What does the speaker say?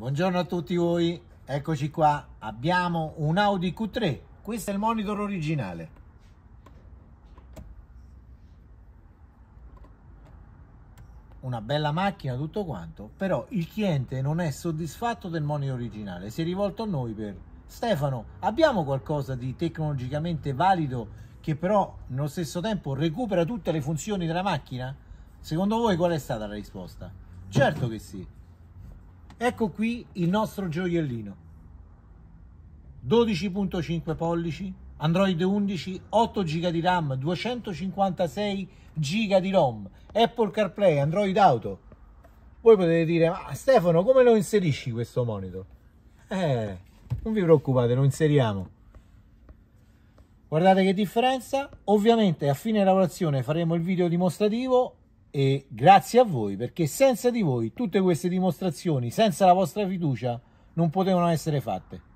Buongiorno a tutti voi, eccoci qua, abbiamo un Audi Q3, questo è il monitor originale. Una bella macchina, tutto quanto, però il cliente non è soddisfatto del monitor originale, si è rivolto a noi per Stefano, abbiamo qualcosa di tecnologicamente valido che però nello stesso tempo recupera tutte le funzioni della macchina? Secondo voi qual è stata la risposta? Certo che sì. Ecco qui il nostro gioiellino. 12.5 pollici, Android 11, 8 giga di RAM, 256 giga di ROM, Apple CarPlay, Android Auto. Voi potete dire, ma Stefano, come lo inserisci questo monitor? Eh, non vi preoccupate, lo inseriamo. Guardate che differenza. Ovviamente a fine lavorazione faremo il video dimostrativo e grazie a voi perché senza di voi tutte queste dimostrazioni, senza la vostra fiducia, non potevano essere fatte.